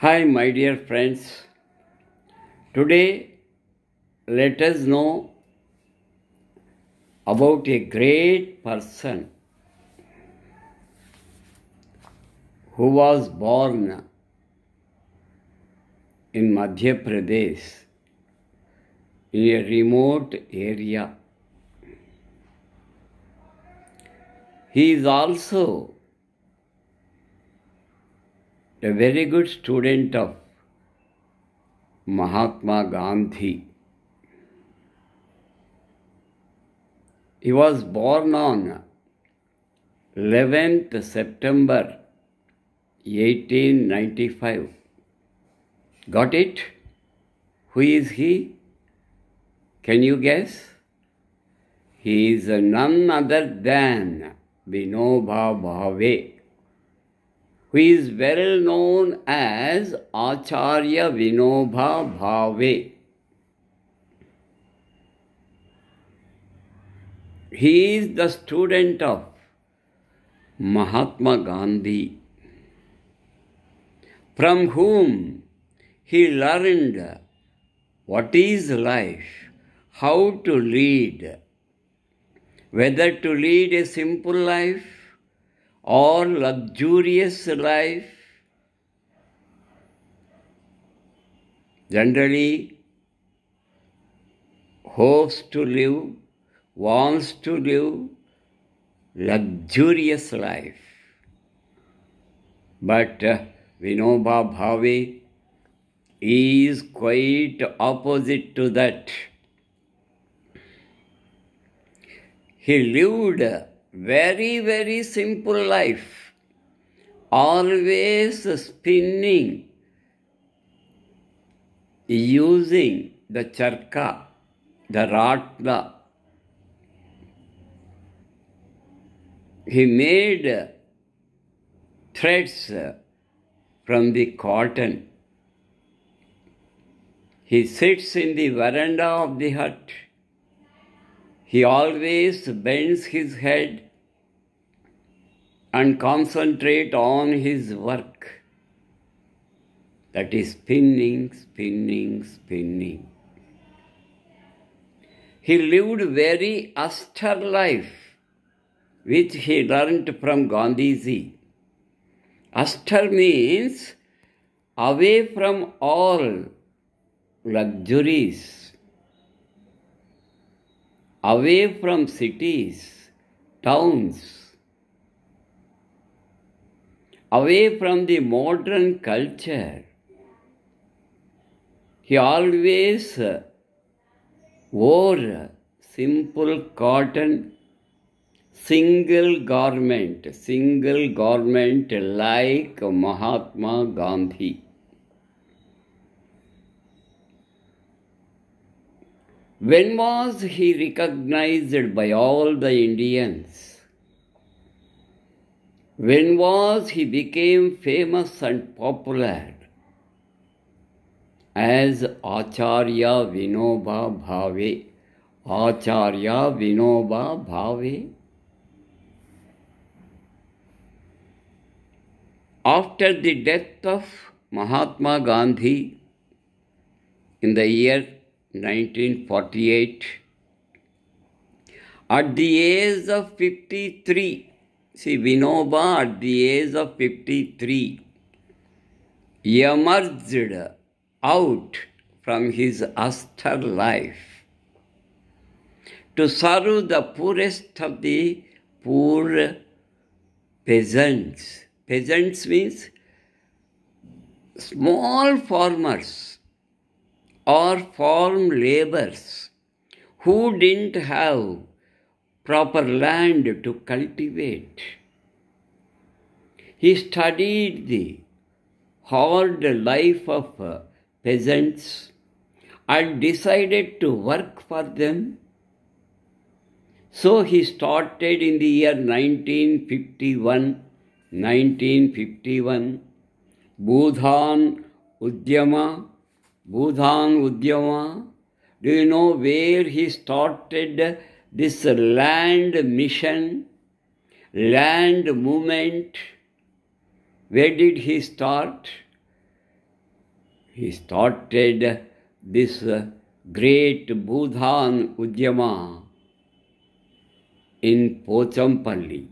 Hi, my dear friends. Today, let us know about a great person who was born in Madhya Pradesh in a remote area. He is also a very good student of Mahatma Gandhi. He was born on 11th September 1895. Got it? Who is he? Can you guess? He is none other than Vinoba Bhave who is well known as Acharya Vinobha Bhave. He is the student of Mahatma Gandhi, from whom he learned what is life, how to lead, whether to lead a simple life or luxurious life. Generally, hopes to live, wants to live luxurious life. But uh, Vinoba Bhave is quite opposite to that. He lived very, very simple life, always spinning, using the charka, the ratna. He made threads from the cotton. He sits in the veranda of the hut. He always bends his head and concentrate on his work. That is spinning, spinning, spinning. He lived very austere life, which he learnt from Gandhiji. Austere means away from all luxuries, away from cities, towns, away from the modern culture. He always wore simple cotton, single garment, single garment like Mahatma Gandhi. When was he recognized by all the Indians? When was he became famous and popular? As Acharya Vinoba Bhave. Acharya Vinoba Bhave. After the death of Mahatma Gandhi in the year 1948, at the age of 53, See, Vinoba at the age of 53 emerged out from his austere life to serve the poorest of the poor peasants. Peasants means small farmers or farm laborers who didn't have proper land to cultivate. He studied the hard life of uh, peasants and decided to work for them. So he started in the year 1951, 1951, Budhan Udyama, Budhan Udyama. Do you know where he started this land mission, land movement, where did he start? He started this uh, great Bhutan Udyama in Pochampalli,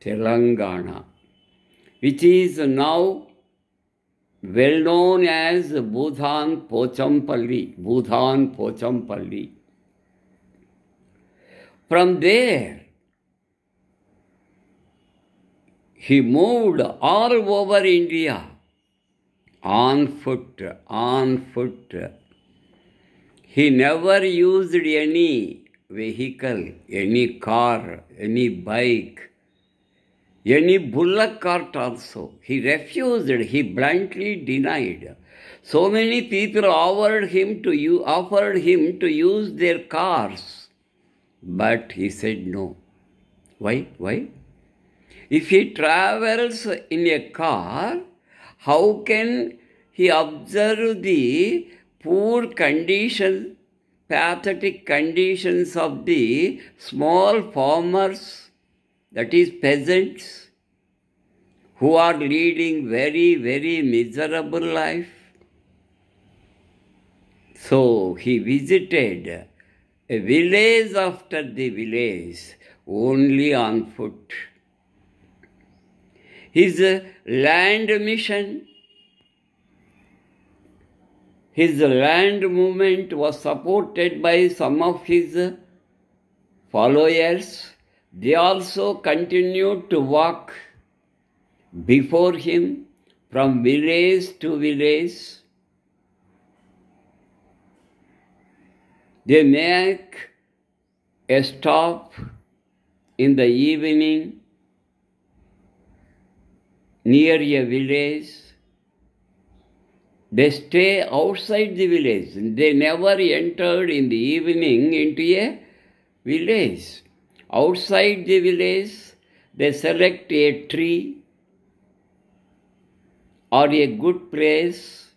Telangana, which is now well known as Bhutan Pochampalli, Bhutan Pochampalli. From there, he moved all over India on foot, on foot. He never used any vehicle, any car, any bike, any bullock cart also. He refused, he bluntly denied. So many people offered him to, offered him to use their cars but he said no. Why? Why? If he travels in a car, how can he observe the poor condition, pathetic conditions of the small farmers, that is, peasants, who are leading very, very miserable life? So he visited village after the village, only on foot. His uh, land mission, his land movement was supported by some of his followers. They also continued to walk before him from village to village. They make a stop in the evening near a village. They stay outside the village. They never entered in the evening into a village. Outside the village, they select a tree or a good place.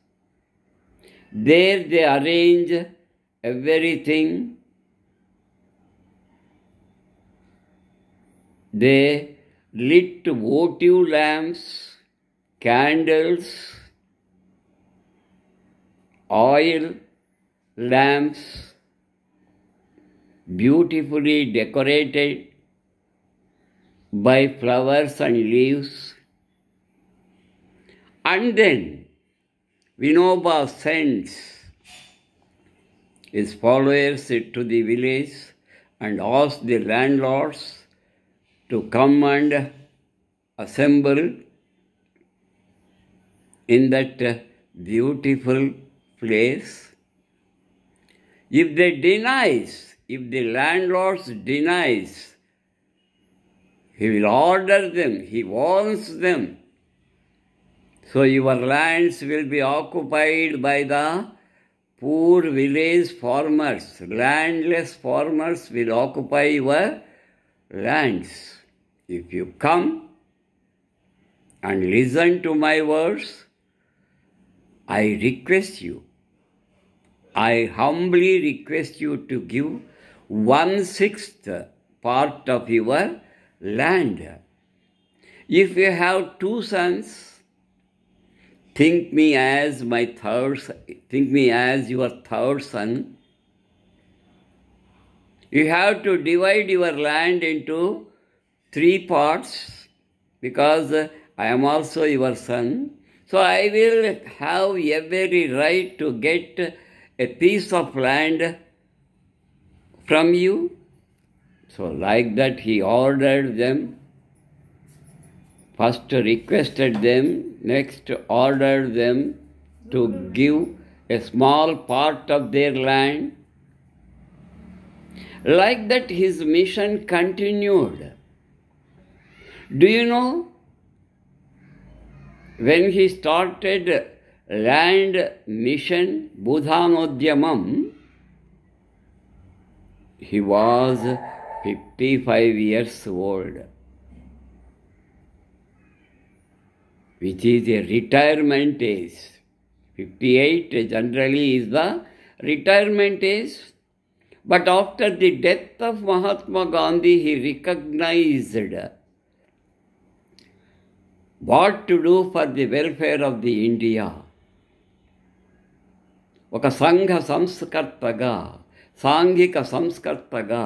There they arrange everything they lit votive lamps, candles, oil lamps, beautifully decorated by flowers and leaves. And then Vinoba sends his followers to the village and asked the landlords to come and assemble in that beautiful place. If they denies, if the landlords denies, he will order them, he warns them. So your lands will be occupied by the poor village farmers, landless farmers will occupy your lands. If you come and listen to my words, I request you, I humbly request you to give one sixth part of your land. If you have two sons, Think me as my third, think me as your third son. You have to divide your land into three parts because I am also your son. So I will have every right to get a piece of land from you. So like that he ordered them first requested them, next ordered them to give a small part of their land. Like that, his mission continued. Do you know? When he started land mission, Budhanodhyamam, he was 55 years old. which is a retirement age. 58 generally is the retirement age. But after the death of Mahatma Gandhi, he recognized what to do for the welfare of the India. ఒక సంఘ సంస్కర్తగా సాంఘిక సంస్కర్తగా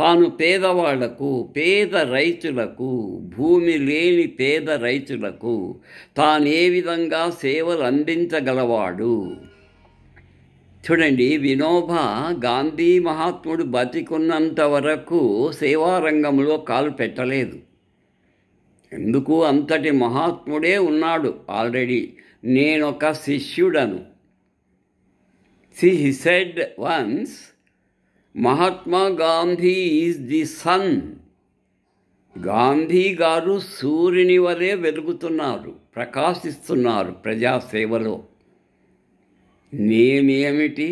తాను పేదవాళ్లకు పేద రైతులకు భూమి లేని పేద రైతులకు తాను ఏ విధంగా సేవలు అందించగలవాడు చూడండి వినోబ గాంధీ మహాత్ముడు బతికున్నంత వరకు సేవారంగంలో కాలు పెట్టలేదు ఎందుకు అంతటి మహాత్ముడే ఉన్నాడు ఆల్రెడీ నేనొక శిష్యుడను సి he said once Mahatma Gandhi is the sun Gandhi గారు సూర్యుని వలె వెలుగుతున్నారు ప్రకాశిస్తున్నారు ప్రజాసేవలో నేనేమిటి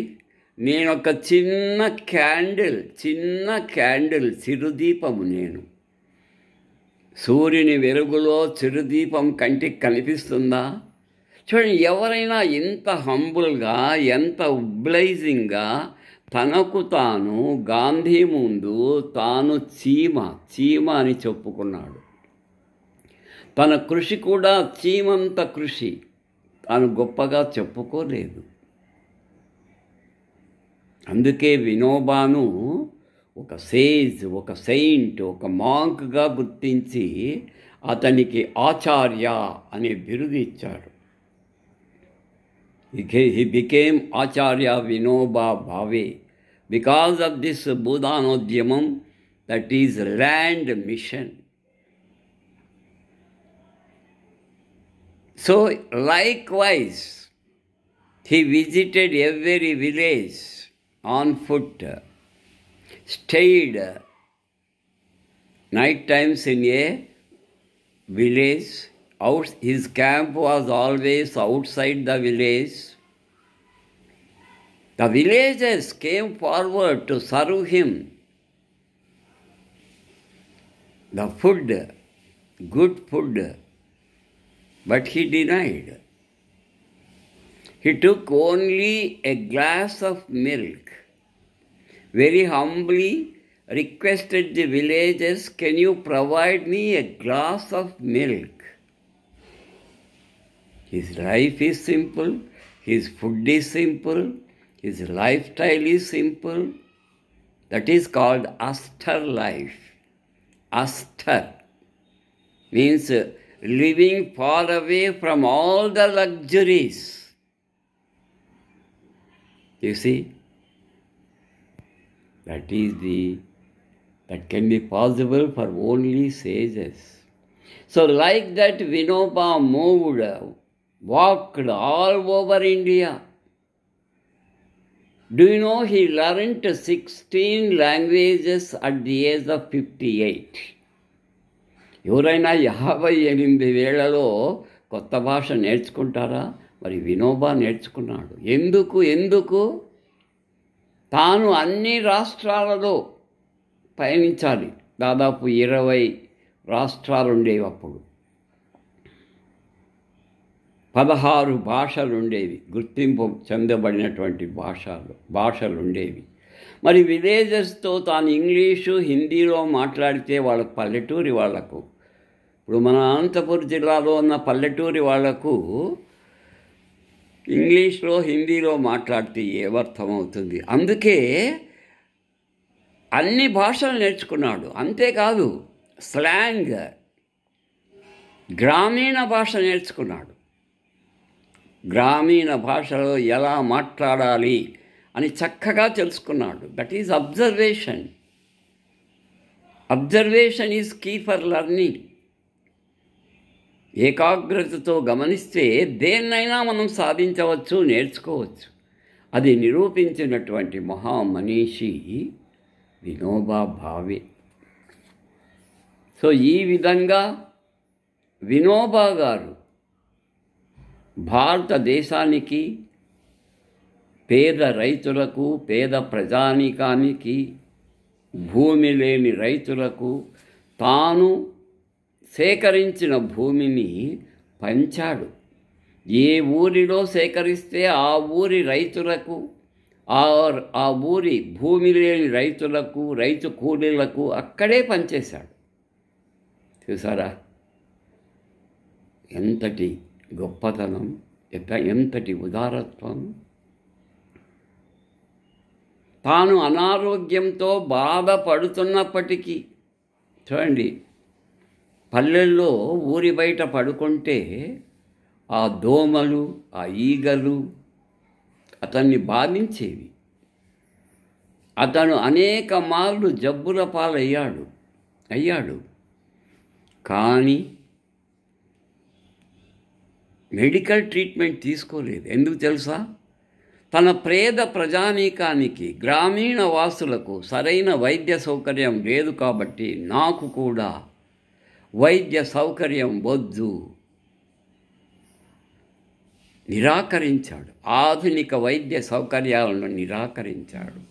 నేను ఒక చిన్న క్యాండిల్ చిన్న క్యాండిల్ చిరుదీపము నేను సూర్యుని వెలుగులో చిరుదీపం కంటికి కనిపిస్తుందా చూడండి ఎవరైనా ఇంత హంబుల్గా ఎంత ఉబ్లైజింగ్గా తనకు తాను గాంధీ ముందు తాను చీమ చీమ అని చెప్పుకున్నాడు తన కృషి కూడా చీమంత కృషి తాను గొప్పగా చెప్పుకోలేదు అందుకే వినోబాను ఒక సేజ్ ఒక సెయింట్ ఒక మాంక్గా గుర్తించి అతనికి ఆచార్య అనే బిరుదు ఇచ్చాడు he became Acharya Vinoba Bhave because of this Buddhanodyamam, that is land mission. So likewise, he visited every village on foot, stayed night times in a village. Out, his camp was always outside the village the villagers came forward to serve him. The food, good food, but he denied. He took only a glass of milk. Very humbly requested the villagers, Can you provide me a glass of milk? His life is simple, his food is simple, his lifestyle is simple. That is called Astar life. Astar means living far away from all the luxuries. You see, that is the that can be possible for only sages. So, like that, Vinoba moved, walked all over India. Do know he he sixteen languages at the age age fifty eight ఎవరైనా యాభై ఎనిమిది వేళలో కొత్త భాష నేర్చుకుంటారా మరి వినోబా నేర్చుకున్నాడు ఎందుకు ఎందుకు తాను అన్ని రాష్ట్రాలలో పయనించాలి దాదాపు ఇరవై రాష్ట్రాలు ఉండేవి అప్పుడు పదహారు భాషలుండేవి గుర్తింపు చెందబడినటువంటి భాషలు భాషలుండేవి మరి విలేజెస్తో తాను ఇంగ్లీషు హిందీలో మాట్లాడితే వాళ్ళకు పల్లెటూరి వాళ్లకు ఇప్పుడు మన అనంతపురం జిల్లాలో ఉన్న పల్లెటూరి వాళ్లకు ఇంగ్లీష్లో హిందీలో మాట్లాడితే ఏమర్థమవుతుంది అందుకే అన్ని భాషలు నేర్చుకున్నాడు అంతేకాదు స్లాంగ్ గ్రామీణ భాష నేర్చుకున్నాడు గ్రామీణ భాషలో ఎలా మాట్లాడాలి అని చక్కగా తెలుసుకున్నాడు that is observation observation is key for learning ఏకాగ్రతతో గమనిస్తే దేన్నైనా మనం సాధించవచ్చు నేర్చుకోవచ్చు అది నిరూపించినటువంటి మహామనీషి వినోబా భావే సో ఈ విధంగా వినోబా గారు భారతదేశానికి పేద రైతులకు పేద ప్రజానీకానికి భూమి లేని రైతులకు తాను సేకరించిన భూమిని పంచాడు ఏ ఊరిలో సేకరిస్తే ఆ ఊరి రైతులకు ఆ ఆ ఊరి భూమి లేని రైతులకు రైతు కూలీలకు అక్కడే పనిచేశాడు చూసారా ఎంతటి గొప్పతనం ఎంతటి ఉదారత్వం తాను అనారోగ్యంతో బాధపడుతున్నప్పటికీ చూడండి పల్లెల్లో ఊరి బయట పడుకుంటే ఆ దోమలు ఆ ఈగలు అతన్ని బాధించేవి అతను అనేక మార్లు జబ్బుల పాలయ్యాడు అయ్యాడు కానీ మెడికల్ ట్రీట్మెంట్ తీసుకోలేదు ఎందుకు తెలుసా తన ప్రేద ప్రజానీకానికి గ్రామీణ వాసులకు సరైన వైద్య సౌకర్యం లేదు కాబట్టి నాకు కూడా వైద్య సౌకర్యం వద్దు నిరాకరించాడు ఆధునిక వైద్య సౌకర్యాలను నిరాకరించాడు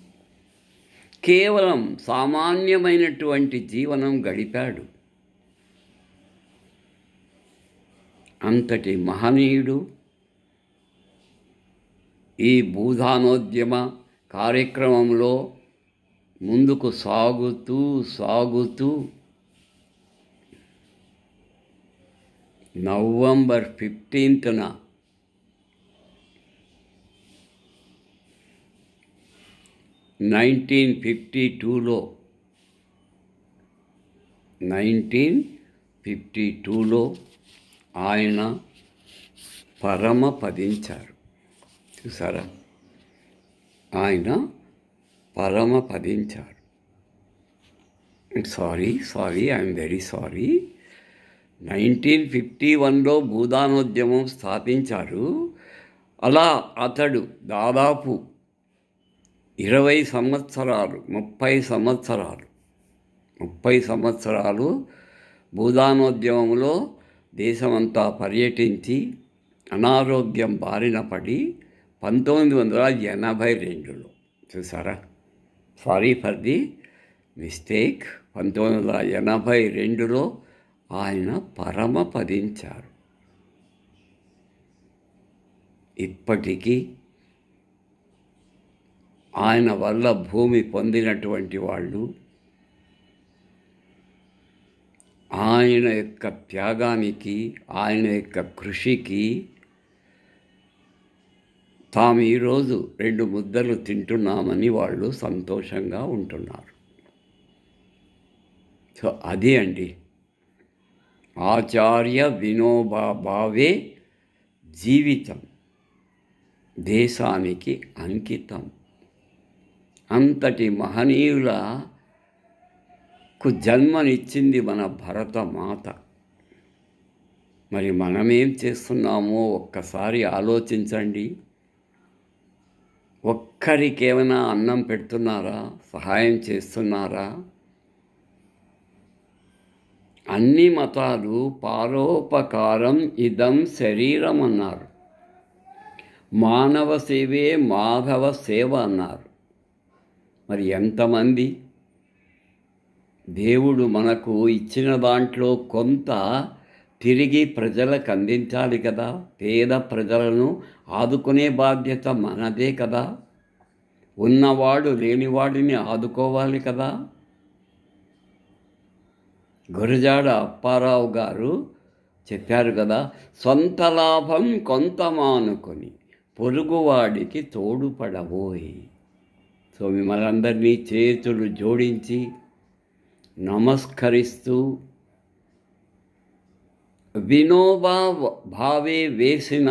కేవలం సామాన్యమైనటువంటి జీవనం గడిపాడు అంతటి మహనీయుడు ఈ భూధానోద్యమ కార్యక్రమంలో ముందుకు సాగుతూ సాగుతూ నవంబర్ ఫిఫ్టీన్త్న నైన్టీన్ ఫిఫ్టీ టూలో నైన్టీన్ ఫిఫ్టీ టూలో ఆయన పరమ పదించారు చూసారా ఆయన పరమ పదించారు sorry sorry I'm very sorry nineteen fifty వన్లో భూదానోద్యమం స్థాపించారు అలా అతడు దాదాపు ఇరవై సంవత్సరాలు ముప్పై సంవత్సరాలు ముప్పై సంవత్సరాలు భూదానోద్యమంలో దేశమంతా పర్యటించి అనారోగ్యం బారిన పడి పంతొమ్మిది వందల ఎనభై రెండులో చూసారా సారీ ఫర్ ది మిస్టేక్ పంతొమ్మిది వందల ఎనభై రెండులో ఆయన పరమపదించారు ఇప్పటికీ ఆయన వల్ల భూమి పొందినటువంటి వాళ్ళు ఆయన యొక్క త్యాగానికి ఆయన యొక్క కృషికి తాము ఈరోజు రెండు ముద్దలు తింటున్నామని వాళ్ళు సంతోషంగా ఉంటున్నారు సో అది అండి ఆచార్య వినోబా భావే జీవితం దేశానికి అంకితం అంతటి మహనీయుల కు జన్మనిచ్చింది మన భరత మాత మరి మనమేం చేస్తున్నామో ఒక్కసారి ఆలోచించండి ఒక్కరికేమైనా అన్నం పెడుతున్నారా సహాయం చేస్తున్నారా అన్ని మతాలు పారోపకారం ఇదం శరీరం అన్నారు మానవ సేవే మాధవ సేవ అన్నారు మరి ఎంతమంది దేవుడు మనకు ఇచ్చిన దాంట్లో కొంత తిరిగి ప్రజలకు అందించాలి కదా పేద ప్రజలను ఆదుకునే బాధ్యత మనదే కదా ఉన్నవాడు లేనివాడిని ఆదుకోవాలి కదా గురజాడ అప్పారావు గారు చెప్పారు కదా సొంత లాభం కొంత మానుకొని పొరుగువాడికి తోడుపడబోయి సో మిమ్మల్ని అందరినీ చేతులు జోడించి నమస్కరిస్తూ వినోబా భావే వేసిన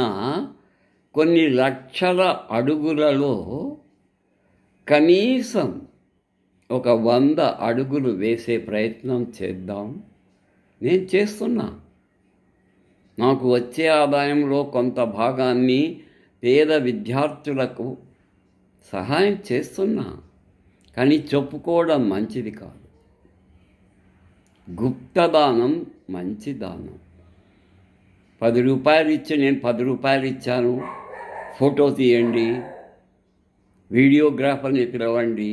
కొన్ని లక్షల అడుగులలో కనీసం ఒక వంద అడుగులు వేసే ప్రయత్నం చేద్దాం నేను చేస్తున్నా నాకు వచ్చే ఆదాయంలో కొంత భాగాన్ని పేద విద్యార్థులకు సహాయం చేస్తున్నా కానీ చెప్పుకోవడం మంచిది కాదు గుప్తదానం మంచి దానం పది రూపాయలు ఇచ్చి నేను పది రూపాయలు ఇచ్చాను ఫోటో తీయండి వీడియోగ్రాఫర్ని పిలవండి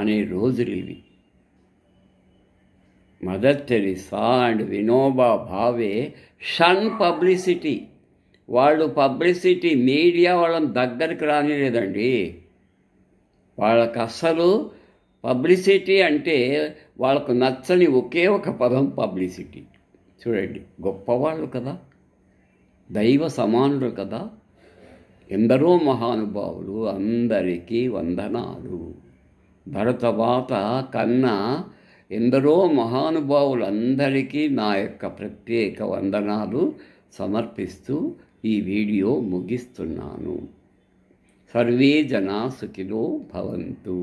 అనే రోజులు ఇవి Mother Teresa and Vinoba Bhave షన్ పబ్లిసిటీ వాళ్ళు పబ్లిసిటీ మీడియా వాళ్ళని దగ్గరికి రానిలేదండి వాళ్ళకి అస్సలు పబ్లిసిటీ అంటే వాళ్ళకు నచ్చని ఒకే ఒక పదం పబ్లిసిటీ చూడండి గొప్పవాళ్ళు కదా దైవ సమానులు కదా ఎందరో మహానుభావులు అందరికీ వందనాలు భరతవాత కన్నా ఎందరో మహానుభావులందరికీ నా యొక్క ప్రత్యేక వందనాలు సమర్పిస్తూ ఈ వీడియో ముగిస్తున్నాను సర్వే జనా సుఖిలో భవంతు